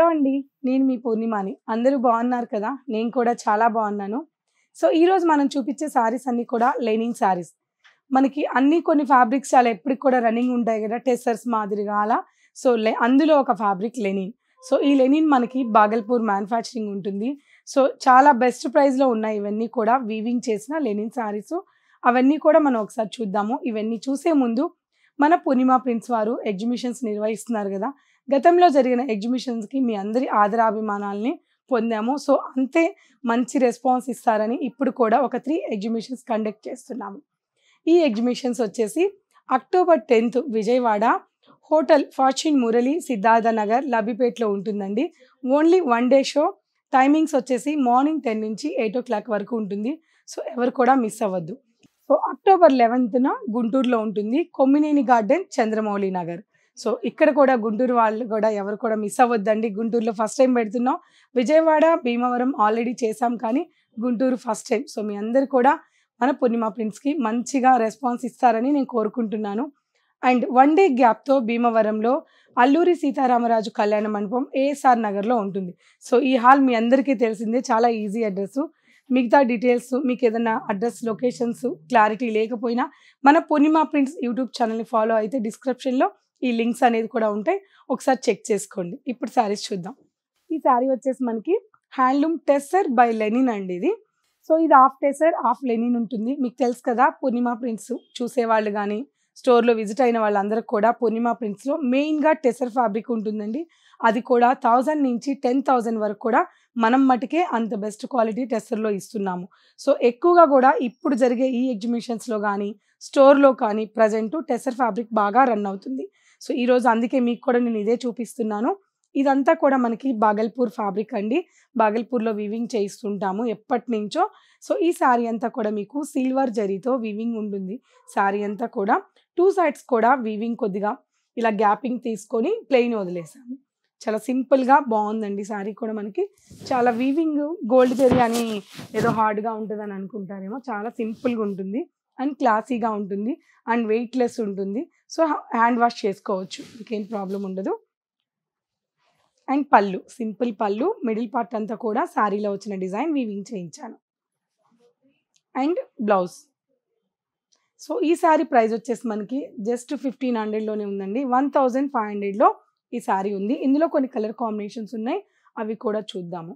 hello అండి నేను మీ పూర్ణిమాని అందరూ బాగున్నారు కదా నేను కూడా చాలా బాగున్నాను సో ఈరోజు మనం చూపించే శారీస్ అన్నీ కూడా లైనింగ్ శారీస్ మనకి అన్ని కొన్ని ఫ్యాబ్రిక్స్ చాలా ఎప్పటికి కూడా రన్నింగ్ ఉంటాయి కదా టెస్సర్స్ మాదిరిగా అలా సో అందులో ఒక ఫ్యాబ్రిక్ లెనిన్ సో ఈ లెనిన్ మనకి బాగల్పూర్ మ్యానుఫ్యాక్చరింగ్ ఉంటుంది సో చాలా బెస్ట్ ప్రైస్లో ఉన్నాయి ఇవన్నీ కూడా వీవింగ్ చేసిన లెనిన్ శారీస్ అవన్నీ కూడా మనం ఒకసారి చూద్దాము ఇవన్నీ చూసే ముందు మన పూర్ణిమ ప్రిన్స్ వారు ఎగ్జిబిషన్స్ నిర్వహిస్తున్నారు కదా గతంలో జరిగిన ఎగ్జిబిషన్స్కి మీ అందరి ఆదరాభిమానాల్ని పొందాము సో అంతే మంచి రెస్పాన్స్ ఇస్తారని ఇప్పుడు కూడా ఒక త్రీ ఎగ్జిబిషన్స్ కండక్ట్ చేస్తున్నాము ఈ ఎగ్జిబిషన్స్ వచ్చేసి October tenth Vijayawada hotel Fortune Murali Siddhartha Nagar లబ్బిపేట్లో ఉంటుందండి only one day show timings వచ్చేసి మార్నింగ్ టెన్ నుంచి ఎయిట్ ఓ క్లాక్ వరకు ఉంటుంది సో ఎవరు కూడా మిస్ అవ్వద్దు సో అక్టోబర్ లెవెన్త్న గుంటూరులో ఉంటుంది కొమ్మినేని గార్డెన్ చంద్రమౌళి నగర్ సో ఇక్కడ కూడా గుంటూరు వాళ్ళు కూడా ఎవరు కూడా మిస్ అవ్వద్దండి గుంటూరులో ఫస్ట్ టైం పెడుతున్నాం విజయవాడ భీమవరం ఆల్రెడీ చేశాం కానీ గుంటూరు ఫస్ట్ టైం సో మీ అందరు కూడా మన పూర్ణిమ ప్రిన్స్కి మంచిగా రెస్పాన్స్ ఇస్తారని నేను కోరుకుంటున్నాను అండ్ వన్ డే గ్యాప్తో భీమవరంలో అల్లూరి సీతారామరాజు కళ్యాణ మండపం ఏఎస్ఆర్ నగర్లో ఉంటుంది సో ఈ హాల్ మీ అందరికీ తెలిసిందే చాలా ఈజీ అడ్రస్ మిగతా డీటెయిల్స్ మీకు ఏదైనా అడ్రస్ లొకేషన్స్ క్లారిటీ లేకపోయినా మన పూర్ణిమ ప్రింట్స్ యూట్యూబ్ ఛానల్ని ఫాలో అయితే డిస్క్రిప్షన్లో ఈ లింక్స్ అనేది కూడా ఉంటాయి ఒకసారి చెక్ చేసుకోండి ఇప్పుడు శారీస్ చూద్దాం ఈ శారీ వచ్చేసి మనకి హ్యాండ్లూమ్ టెస్సర్ బై లెనిన్ అండి ఇది సో ఇది హాఫ్ టెసర్ హాఫ్ లెనిన్ ఉంటుంది మీకు తెలుసు కదా పూర్ణిమ ప్రింట్స్ చూసేవాళ్ళు కానీ స్టోర్లో విజిట్ అయిన వాళ్ళందరికీ కూడా పూర్ణిమ ప్రింట్స్లో మెయిన్గా టెసర్ ఫ్యాబ్రిక్ ఉంటుందండి అది కూడా థౌజండ్ నుంచి టెన్ థౌజండ్ వరకు కూడా మనం మటుకే అంత బెస్ట్ క్వాలిటీ టెస్టర్లో ఇస్తున్నాము సో ఎక్కువగా కూడా ఇప్పుడు జరిగే ఈ ఎగ్జిబిషన్స్లో కానీ స్టోర్లో కానీ ప్రజెంటు టెసర్ ఫ్యాబ్రిక్ బాగా రన్ అవుతుంది సో ఈరోజు అందుకే మీకు కూడా నేను ఇదే చూపిస్తున్నాను ఇదంతా కూడా మనకి బాగల్పూర్ ఫ్యాబ్రిక్ అండి బాగల్పూర్లో వీవింగ్ చేయిస్తుంటాము ఎప్పటి నుంచో సో ఈ శారీ అంతా కూడా మీకు సిల్వర్ జరీతో వీవింగ్ ఉంటుంది శారీ అంతా కూడా టూ సైడ్స్ కూడా వీవింగ్ కొద్దిగా ఇలా గ్యాపింగ్ తీసుకొని ప్లెయిన్ వదిలేసాము చాలా సింపుల్గా బాగుందండి శారీ కూడా మనకి చాలా వీవింగ్ గోల్డ్ జరీ అని ఏదో హార్డ్గా ఉంటుందని అనుకుంటారేమో చాలా సింపుల్గా ఉంటుంది అండ్ క్లాసీగా ఉంటుంది అండ్ వెయిట్లెస్ ఉంటుంది సో హ్యాండ్ వాష్ చేసుకోవచ్చు ఇంకేం ప్రాబ్లం ఉండదు అండ్ పళ్ళు సింపుల్ పళ్ళు మిడిల్ పార్ట్ అంతా కూడా శారీలో వచ్చిన డిజైన్ వీవింగ్ చేయించాను అండ్ బ్లౌజ్ సో ఈ శారీ ప్రైస్ వచ్చేసి మనకి జస్ట్ ఫిఫ్టీన్ హండ్రెడ్లోనే ఉందండి వన్ థౌజండ్ ఫైవ్ హండ్రెడ్లో ఈ శారీ ఉంది ఇందులో కొన్ని కలర్ కాంబినేషన్స్ ఉన్నాయి అవి కూడా చూద్దాము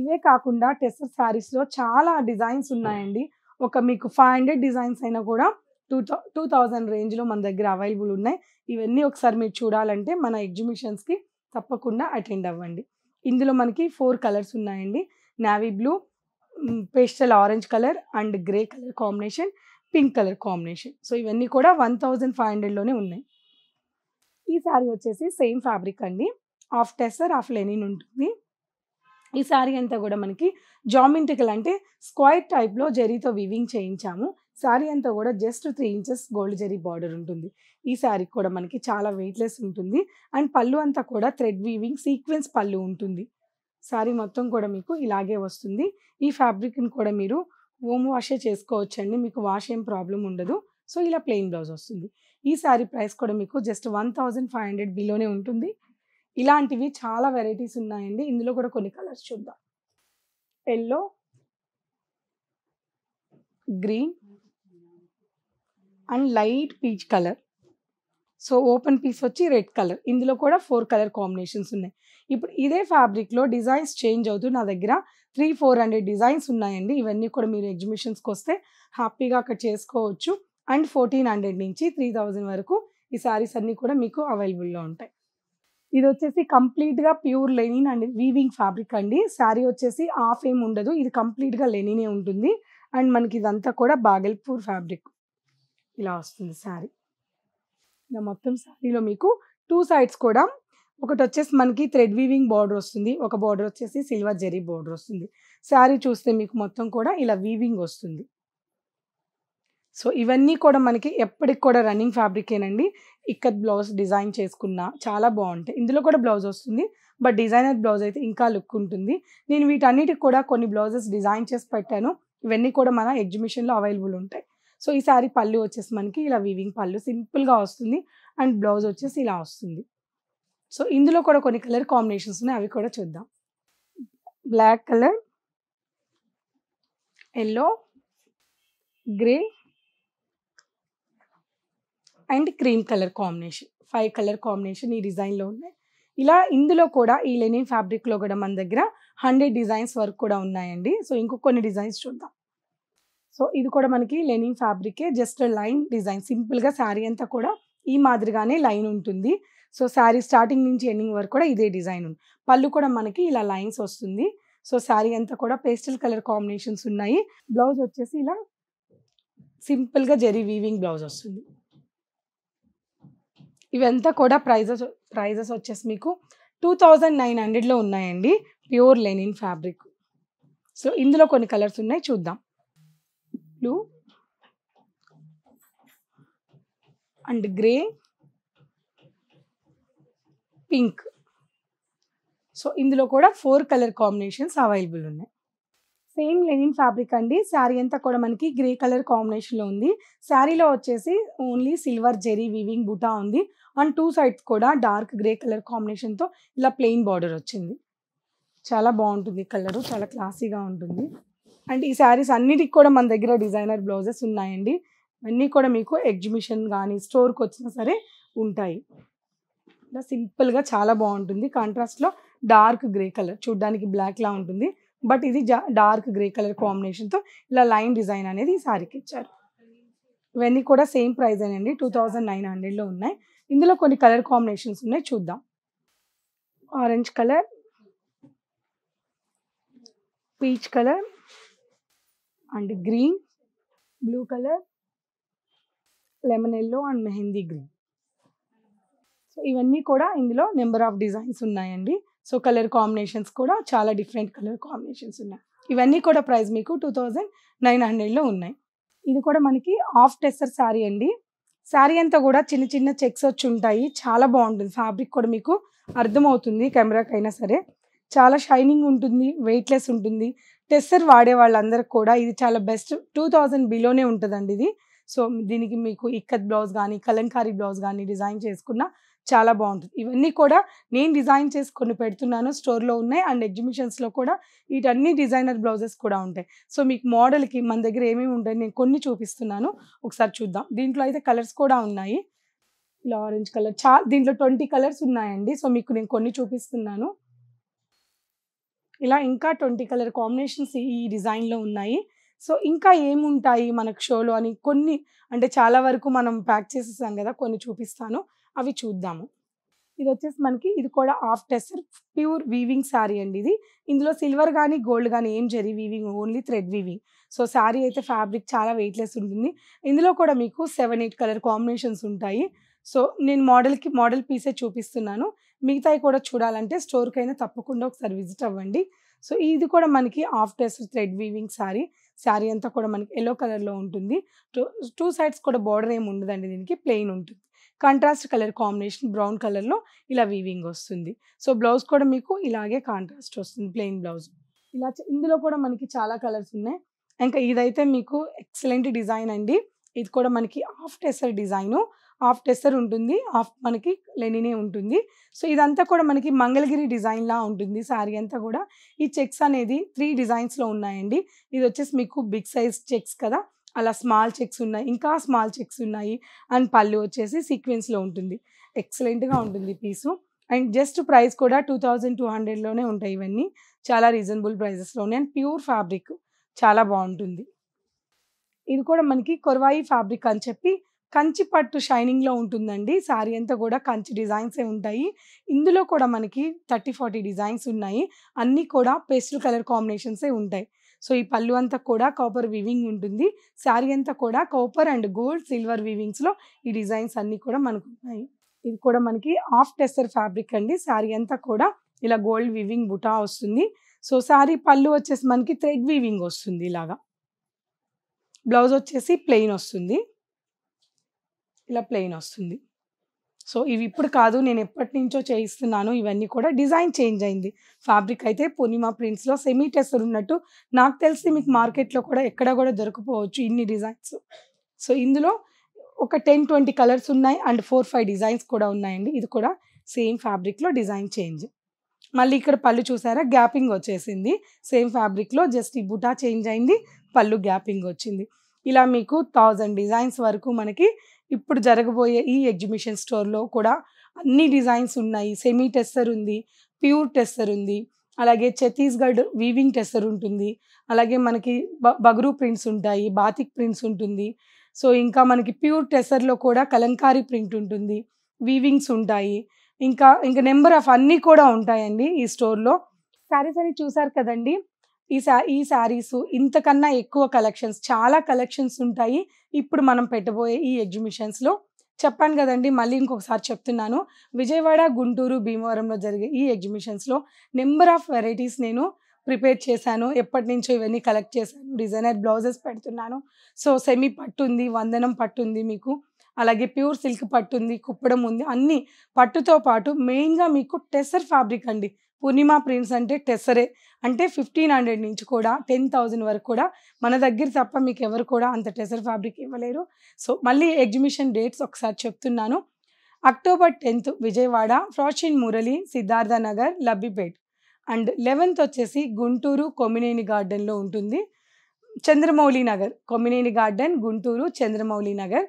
ఇవే కాకుండా టెస్టర్ శారీస్లో చాలా డిజైన్స్ ఉన్నాయండి ఒక మీకు ఫైవ్ హండ్రెడ్ డిజైన్స్ అయినా కూడా టూ థౌ టూ థౌజండ్ రేంజ్లో మన దగ్గర అవైలబుల్ ఉన్నాయి ఇవన్నీ ఒకసారి మీరు చూడాలంటే మన ఎగ్జిబిషన్స్కి తప్పకుండా అటెండ్ అవ్వండి ఇందులో మనకి ఫోర్ కలర్స్ ఉన్నాయండి navy blue pastel orange colour and grey colour combination pink colour combination so ఇవన్నీ కూడా వన్ థౌజండ్ ఫైవ్ హండ్రెడ్లోనే ఉన్నాయి ఈ శారీ వచ్చేసి సేమ్ ఫ్యాబ్రిక్ అండి ఆఫ్ టెస్సర్ ఆఫ్ లెనిన్ ఉంటుంది ఈ శారీ అంతా కూడా మనకి జామెంటికల్ అంటే స్క్వైర్ టైప్లో జరీతో వివింగ్ చేయించాము శారీ అంతా కూడా just three inches gold zari border ఉంటుంది ఈ శారీ కూడా మనకి చాలా వెయిట్లెస్ ఉంటుంది అండ్ పళ్ళు అంతా కూడా థ్రెడ్ వీవింగ్ సీక్వెన్స్ పళ్ళు ఉంటుంది శారీ మొత్తం కూడా మీకు ఇలాగే వస్తుంది ఈ ఫ్యాబ్రిక్ని కూడా మీరు హోమ్ వాషే చేసుకోవచ్చండి మీకు వాష్ ఏం ప్రాబ్లం ఉండదు సో ఇలా ప్లెయిన్ బ్లౌజ్ వస్తుంది ఈ శారీ ప్రైస్ కూడా మీకు just one thousand five hundred బిలోనే ఉంటుంది ఇలాంటివి చాలా వెరైటీస్ ఉన్నాయండి ఇందులో కూడా కొన్ని కలర్స్ చూద్దాం yellow green and light peach colour so open piece వచ్చి రెడ్ కలర్ ఇందులో కూడా ఫోర్ కలర్ కాంబినేషన్స్ ఉన్నాయి ఇప్పుడు ఇదే ఫ్యాబ్రిక్లో డిజైన్స్ చేంజ్ అవుతూ నా దగ్గర త్రీ ఫోర్ హండ్రెడ్ డిజైన్స్ ఉన్నాయండి ఇవన్నీ కూడా మీరు ఎగ్జిబిషన్స్కి వస్తే హ్యాపీగా అక్కడ చేసుకోవచ్చు అండ్ ఫోర్టీన్ హండ్రెడ్ నుంచి త్రీ థౌజండ్ వరకు ఈ శారీస్ అన్నీ కూడా మీకు అవైలబుల్లో ఉంటాయి ఇది వచ్చేసి కంప్లీట్గా pure linen and weaving fabric అండి శారీ వచ్చేసి ఆఫ్ ఏం ఉండదు ఇది కంప్లీట్గా లెనినే ఉంటుంది అండ్ మనకి ఇదంతా కూడా బాగల్పూర్ ఫ్యాబ్రిక్ ఇలా వస్తుంది శారీ ఇలా మొత్తం శారీలో మీకు టూ సైడ్స్ కూడా ఒకటి వచ్చేసి మనకి థ్రెడ్ వీవింగ్ బార్డర్ వస్తుంది ఒక బార్డర్ వచ్చేసి సిల్వర్ జెరీ బార్డర్ వస్తుంది శారీ చూస్తే మీకు మొత్తం కూడా ఇలా వీవింగ్ వస్తుంది సో ఇవన్నీ కూడా మనకి ఎప్పటికి కూడా రన్నింగ్ ఫ్యాబ్రికేనండి ఇక్కడ బ్లౌజ్ డిజైన్ చేసుకున్న చాలా బాగుంటాయి ఇందులో కూడా బ్లౌజ్ వస్తుంది బట్ డిజైనర్ బ్లౌజ్ అయితే ఇంకా లుక్ ఉంటుంది నేను వీటన్నిటికి కూడా కొన్ని బ్లౌజెస్ డిజైన్ చేసి పెట్టాను ఇవన్నీ కూడా మన ఎగ్జిబిషన్లో అవైలబుల్ ఉంటాయి సో ఈసారి పళ్ళు వచ్చేసి మనకి ఇలా వీవింగ్ పళ్ళు సింపుల్గా వస్తుంది అండ్ బ్లౌజ్ వచ్చేసి ఇలా వస్తుంది సో ఇందులో కూడా కొన్ని కలర్ కాంబినేషన్స్ ఉన్నాయి అవి కూడా చూద్దాం black colour yellow grey and cream colour combination five colour combination ఈ డిజైన్లో ఉన్నాయి ఇలా ఇందులో కూడా ఈ లెనిన్ ఫ్యాబ్రిక్లో కూడా మన దగ్గర హండ్రెడ్ డిజైన్స్ వరకు కూడా ఉన్నాయండి సో ఇంకో కొన్ని డిజైన్స్ చూద్దాం సో ఇది కూడా మనకి లెనిన్ ఫ్యాబ్రికే జస్ట్ లైన్ డిజైన్ సింపుల్గా శారీ అంతా కూడా ఈ మాదిరిగానే లైన్ ఉంటుంది సో శారీ స్టార్టింగ్ నుంచి ఎండింగ్ వరకు కూడా ఇదే డిజైన్ ఉంది పళ్ళు కూడా మనకి ఇలా లైన్స్ వస్తుంది సో శారీ అంతా కూడా పేస్టల్ కలర్ కాంబినేషన్స్ ఉన్నాయి బ్లౌజ్ వచ్చేసి ఇలా సింపుల్గా జెరీ వీవింగ్ బ్లౌజ్ వస్తుంది ఇవంతా కూడా ప్రైజెస్ ప్రైజెస్ వచ్చేసి మీకు టూ థౌజండ్ నైన్ హండ్రెడ్లో ఉన్నాయండి ప్యూర్ లెనిన్ ఫ్యాబ్రిక్ సో ఇందులో కొన్ని కలర్స్ ఉన్నాయి చూద్దాం blue and grey pink so ఇందులో కూడా ఫోర్ కలర్ కాంబినేషన్స్ అవైలబుల్ ఉన్నాయి సేమ్ లెనిన్ ఫ్యాబ్రిక్ అండి శారీ అంతా కూడా మనకి గ్రే కలర్ కాంబినేషన్లో ఉంది శారీలో వచ్చేసి only silver zari weaving buta ఉంది అండ్ టూ సైడ్స్ కూడా డార్క్ గ్రే కలర్ కాంబినేషన్తో ఇలా ప్లెయిన్ బార్డర్ వచ్చింది చాలా బాగుంటుంది కలరు చాలా క్లాసీగా ఉంటుంది అండ్ ఈ శారీస్ అన్నిటికి కూడా మన దగ్గర డిజైనర్ బ్లౌజెస్ ఉన్నాయండి అన్నీ కూడా మీకు ఎగ్జిబిషన్ కానీ స్టోర్కి వచ్చినా సరే ఉంటాయి ఇలా సింపుల్గా చాలా బాగుంటుంది కాంట్రాస్ట్లో డార్క్ గ్రే కలర్ చూడ్డానికి బ్లాక్లా ఉంటుంది బట్ ఇది డార్క్ గ్రే కలర్ కాంబినేషన్తో ఇలా లైన్ డిజైన్ అనేది ఈ శారీకి ఇచ్చారు ఇవన్నీ కూడా సేమ్ ప్రైస్ అండి టూ థౌజండ్ నైన్ హండ్రెడ్లో ఉన్నాయి ఇందులో కొన్ని కలర్ కాంబినేషన్స్ ఉన్నాయి చూద్దాం orange colour peach colour and green blue colour lemon yellow and mehndi green so ఇవన్నీ కూడా ఇందులో నెంబర్ ఆఫ్ డిజైన్స్ ఉన్నాయండి సో కలర్ కాంబినేషన్స్ కూడా చాలా డిఫరెంట్ కలర్ కాంబినేషన్స్ ఉన్నాయి ఇవన్నీ కూడా ప్రైస్ మీకు టూ థౌజండ్ నైన్ హండ్రెడ్లో ఉన్నాయి ఇది కూడా మనకి ఆఫ్ టెస్సర్ శారీ అండి శారీ అంతా కూడా చిన్న చిన్న చెక్స్ వచ్చి ఉంటాయి చాలా బాగుంటుంది ఫ్యాబ్రిక్ కూడా మీకు అర్థమవుతుంది కెమెరాకైనా సరే చాలా షైనింగ్ ఉంటుంది వెయిట్లెస్ ఉంటుంది టెస్సర్ వాడే వాళ్ళందరికి కూడా ఇది చాలా బెస్ట్ టూ థౌజండ్ బిలోనే ఉంటుందండి ఇది సో దీనికి మీకు ఇక్కత్ బ్లౌజ్ కానీ కలంకారీ బ్లౌజ్ కానీ డిజైన్ చేసుకున్న చాలా బాగుంటుంది ఇవన్నీ కూడా నేను డిజైన్ చేసి కొన్ని పెడుతున్నాను స్టోర్లో ఉన్నాయి అండ్ ఎగ్జిబిషన్స్లో కూడా వీటన్ని డిజైనర్ బ్లౌజెస్ కూడా ఉంటాయి సో మీకు మోడల్కి మన దగ్గర ఏమేమి ఉంటాయి నేను కొన్ని చూపిస్తున్నాను ఒకసారి చూద్దాం దీంట్లో అయితే కలర్స్ కూడా ఉన్నాయి ఇలా ఆరెంజ్ కలర్ చా దీంట్లో ట్వంటీ కలర్స్ ఉన్నాయండి సో మీకు నేను కొన్ని చూపిస్తున్నాను ఇలా ఇంకా ట్వంటీ కలర్ కాంబినేషన్స్ ఈ డిజైన్లో ఉన్నాయి సో ఇంకా ఏముంటాయి మనకు షోలో అని కొన్ని అంటే చాలా వరకు మనం ప్యాక్ చేసేసాం కదా కొన్ని చూపిస్తాను అవి చూద్దాము ఇది వచ్చేసి మనకి ఇది కూడా half tussar pure weaving sari అండి ఇది ఇందులో సిల్వర్ కానీ గోల్డ్ కానీ ఏం zari weaving only thread weaving so sari అయితే ఫ్యాబ్రిక్ చాలా వెయిట్లెస్ ఉంటుంది ఇందులో కూడా మీకు సెవెన్ ఎయిట్ కలర్ కాంబినేషన్స్ ఉంటాయి సో నేను మోడల్కి మోడల్ పీసే చూపిస్తున్నాను మిగతాయి కూడా చూడాలంటే స్టోర్కైనా తప్పకుండా ఒకసారి విజిట్ అవ్వండి సో ఇది కూడా మనకి half tussar thread weaving sari sari అంతా కూడా మనకి ఎల్లో కలర్లో ఉంటుంది టూ టూ సైడ్స్ కూడా బార్డర్ ఏమి ఉండదండి దీనికి ప్లెయిన్ ఉంటుంది కాంట్రాస్ట్ కలర్ కాంబినేషన్ బ్రౌన్ కలర్లో ఇలా వీవింగ్ వస్తుంది సో బ్లౌజ్ కూడా మీకు ఇలాగే కాంట్రాస్ట్ వస్తుంది ప్లెయిన్ బ్లౌజ్ ఇలా ఇందులో కూడా మనకి చాలా కలర్స్ ఉన్నాయి ఇంకా ఇదైతే మీకు ఎక్సలెంట్ డిజైన్ అండి ఇది కూడా మనకి half tussar design half tussar ఉంటుంది హాఫ్ మనకి లెనినే ఉంటుంది సో ఇదంతా కూడా మనకి మంగళగిరి డిజైన్లా ఉంటుంది శారీ అంతా కూడా ఈ చెక్స్ అనేది త్రీ డిజైన్స్లో ఉన్నాయండి ఇది వచ్చేసి మీకు బిగ్ సైజ్ చెక్స్ కదా అలా స్మాల్ చెక్స్ ఉన్నాయి ఇంకా స్మాల్ చెక్స్ ఉన్నాయి అండ్ పళ్ళు వచ్చేసి సీక్వెన్స్లో ఉంటుంది ఎక్సలెంట్గా ఉంటుంది పీసు అండ్ జస్ట్ ప్రైస్ కూడా టూ థౌజండ్ టూ హండ్రెడ్లోనే ఉంటాయి ఇవన్నీ చాలా రీజనబుల్ ప్రైజెస్లోనే అండ్ ప్యూర్ ఫ్యాబ్రిక్ చాలా బాగుంటుంది ఇది కూడా మనకి కొరవాయి ఫ్యాబ్రిక్ అని చెప్పి కంచి పట్టు షైనింగ్లో ఉంటుందండి శారీ అంతా కూడా కంచి డిజైన్సే ఉంటాయి ఇందులో కూడా మనకి థర్టీ ఫార్టీ డిజైన్స్ ఉన్నాయి అన్నీ కూడా పేస్టల్ కలర్ కాంబినేషన్సే ఉంటాయి సో ఈ పళ్ళు అంతా కూడా కాపర్ వివింగ్ ఉంటుంది శారీ అంతా కూడా కాపర్ అండ్ గోల్డ్ సిల్వర్ వివింగ్స్లో ఈ డిజైన్స్ అన్నీ కూడా మనకు ఉన్నాయి ఇది కూడా మనకి ఆఫ్ టెస్టర్ ఫ్యాబ్రిక్ అండి శారీ అంతా కూడా ఇలా గోల్డ్ వివింగ్ బుటా వస్తుంది సో శారీ పళ్ళు వచ్చేసి మనకి థ్రెడ్ వివింగ్ వస్తుంది ఇలాగా బ్లౌజ్ వచ్చేసి ప్లెయిన్ వస్తుంది ఇలా ప్లెయిన్ వస్తుంది సో ఇవి ఇప్పుడు కాదు నేను ఎప్పటి నుంచో చేయిస్తున్నాను ఇవన్నీ కూడా డిజైన్ చేంజ్ అయింది ఫ్యాబ్రిక్ అయితే పూర్ణిమా ప్రింట్స్లో సెమీ టెస్టర్ ఉన్నట్టు నాకు తెలిసి మీకు మార్కెట్లో కూడా ఎక్కడ కూడా దొరకపోవచ్చు ఇన్ని డిజైన్స్ సో ఇందులో ఒక టెన్ ట్వంటీ కలర్స్ ఉన్నాయి అండ్ ఫోర్ ఫైవ్ డిజైన్స్ కూడా ఉన్నాయండి ఇది కూడా సేమ్ ఫ్యాబ్రిక్లో డిజైన్ చేంజ్ మళ్ళీ ఇక్కడ పళ్ళు చూసారా గ్యాపింగ్ వచ్చేసింది సేమ్ ఫ్యాబ్రిక్లో జస్ట్ ఈ బుటా చేంజ్ అయింది పళ్ళు గ్యాపింగ్ వచ్చింది ఇలా మీకు థౌజండ్ డిజైన్స్ వరకు మనకి ఇప్పుడు జరగబోయే ఈ ఎగ్జిబిషన్ స్టోర్లో కూడా అన్ని డిజైన్స్ ఉన్నాయి సెమీ టెస్టర్ ఉంది ప్యూర్ టెస్టర్ ఉంది అలాగే ఛత్తీస్గఢ్ వీవింగ్ టెస్టర్ ఉంటుంది అలాగే మనకి బగ్రూ ప్రింట్స్ ఉంటాయి బాతిక్ ప్రింట్స్ ఉంటుంది సో ఇంకా మనకి ప్యూర్ టెస్టర్లో కూడా కలంకారీ ప్రింట్ ఉంటుంది వీవింగ్స్ ఉంటాయి ఇంకా ఇంకా నెంబర్ ఆఫ్ అన్నీ కూడా ఉంటాయండి ఈ స్టోర్లో శారీస్ అని చూసారు కదండి ఈ శా ఈ శారీస్ ఇంతకన్నా ఎక్కువ కలెక్షన్స్ చాలా కలెక్షన్స్ ఉంటాయి ఇప్పుడు మనం పెట్టబోయే ఈ ఎగ్జిబిషన్స్లో చెప్పాను కదండి మళ్ళీ ఇంకొకసారి చెప్తున్నాను విజయవాడ గుంటూరు భీమవరంలో జరిగే ఈ ఎగ్జిబిషన్స్లో నెంబర్ ఆఫ్ వెరైటీస్ నేను ప్రిపేర్ చేశాను ఎప్పటి నుంచో ఇవన్నీ కలెక్ట్ చేశాను డిజైనర్ బ్లౌజెస్ పెడుతున్నాను సో సెమీ పట్టు ఉంది వందనం పట్టు ఉంది మీకు అలాగే ప్యూర్ సిల్క్ పట్టు ఉంది కుప్పడం ఉంది అన్నీ పట్టుతో పాటు మెయిన్గా మీకు టెసర్ ఫ్యాబ్రిక్ అండి పూర్ణిమ ప్రింట్స్ అంటే టెసరే అంటే ఫిఫ్టీన్ హండ్రెడ్ నుంచి కూడా టెన్ థౌజండ్ వరకు కూడా మన దగ్గర తప్ప మీకు ఎవరు కూడా అంత టెసర్ ఫ్యాబ్రిక్ ఇవ్వలేరు సో మళ్ళీ ఎగ్జిబిషన్ డేట్స్ ఒకసారి చెప్తున్నాను అక్టోబర్ టెన్త్ విజయవాడ ఫ్రాషిన్ మురళి సిద్ధార్థ నగర్ లబ్బిపేట్ అండ్ లెవెన్త్ వచ్చేసి గుంటూరు కొమినేని గార్డెన్లో ఉంటుంది Chandramouli Nagar Kommineni garden Guntur Chandramouli Nagar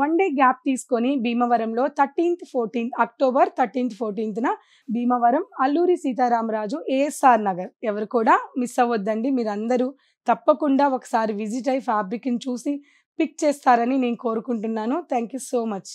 one day gap తీసుకొని భీమవరంలో థర్టీన్త్ ఫోర్టీన్త్ అక్టోబర్ థర్టీన్త్ ఫోర్టీన్త్న భీమవరం అల్లూరి సీతారామరాజు ఏఎస్ఆర్ నగర్ ఎవరు కూడా మిస్ అవ్వద్దండి మీరందరూ తప్పకుండా ఒకసారి విజిట్ అయ్యి ఫ్యాబ్రిక్ని చూసి పిక్ చేస్తారని నేను కోరుకుంటున్నాను థ్యాంక్ యూ సో మచ్